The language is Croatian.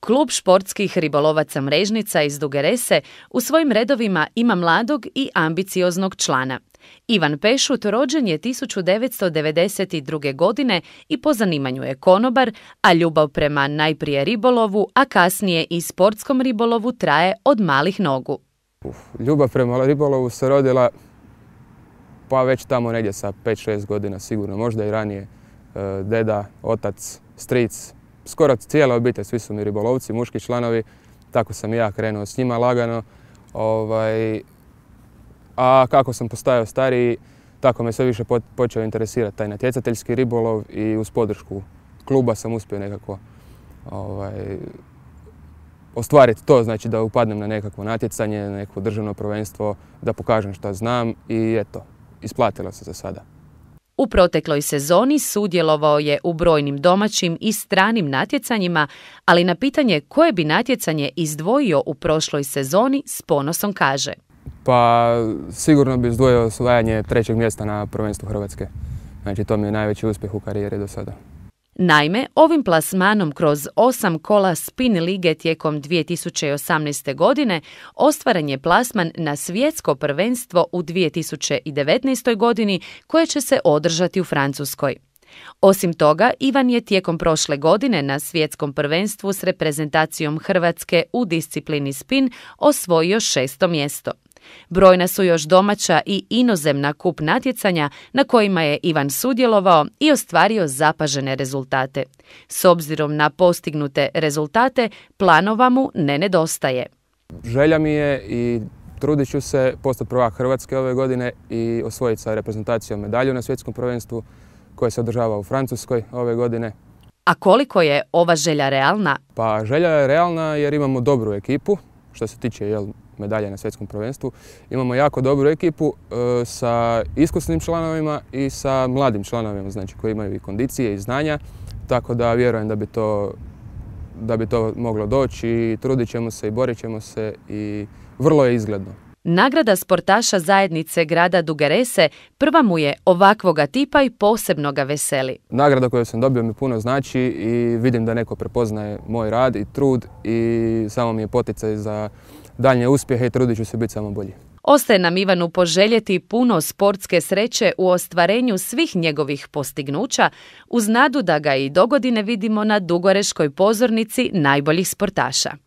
Klub športskih ribolovaca Mrežnica iz Dugerese u svojim redovima ima mladog i ambicioznog člana. Ivan Pešut rođen je 1992. godine i po zanimanju je konobar, a ljubav prema najprije ribolovu, a kasnije i sportskom ribolovu traje od malih nogu. ljubav prema ribolovu se rodila pa već tamo negdje sa 5-6 godina sigurno, možda i ranije. E, deda, otac, stric, skoro cijela obitelj, svi su mi ribolovci, muški članovi, tako sam i ja krenuo s njima lagano. Ovaj, a kako sam postajao stariji, tako me sve više počeo interesirati taj natjecateljski ribolov i uz podršku kluba sam uspio nekako ovaj, ostvariti to, znači da upadnem na nekakvo natjecanje, na neko državno prvenstvo, da pokažem što znam i eto, isplatilo se za sada. U protekloj sezoni sudjelovao je u brojnim domaćim i stranim natjecanjima, ali na pitanje koje bi natjecanje izdvojio u prošloj sezoni s ponosom kaže. Pa sigurno bi izdvojio osvajanje trećeg mjesta na prvenstvu Hrvatske. Znači to mi je najveći uspjeh u karijeri do sada. Naime, ovim plasmanom kroz osam kola Spin lige tijekom 2018. godine ostvaren je plasman na svjetsko prvenstvo u 2019. godini koje će se održati u Francuskoj. Osim toga, Ivan je tijekom prošle godine na svjetskom prvenstvu s reprezentacijom Hrvatske u disciplini spin osvojio šesto mjesto. Brojna su još domaća i inozemna kup natjecanja na kojima je Ivan sudjelovao i ostvario zapažene rezultate. S obzirom na postignute rezultate, planova mu ne nedostaje. Želja mi je i trudit ću se postati prva Hrvatske ove godine i osvojiti sa reprezentacijom medalju na svjetskom prvenstvu koje se održava u Francuskoj ove godine. A koliko je ova želja realna? Pa želja je realna jer imamo dobru ekipu što se tiče jel, medalje na svjetskom prvenstvu. Imamo jako dobru ekipu e, sa iskusnim članovima i sa mladim članovima, znači koji imaju i kondicije i znanja, tako da vjerujem da bi to da bi to moglo doći i trudit ćemo se i borit ćemo se i vrlo je izgledno. Nagrada sportaša zajednice grada Dugarese prva mu je ovakvoga tipa i posebno ga veseli. Nagrada koju sam dobio mi puno znači i vidim da neko prepoznaje moj rad i trud i samo mi je poticaj za daljnje uspjehe i trudit ću se biti samo bolji. Ostaje nam Ivanu poželjeti puno sportske sreće u ostvarenju svih njegovih postignuća uz nadu da ga i dogodine vidimo na Dugoreškoj pozornici najboljih sportaša.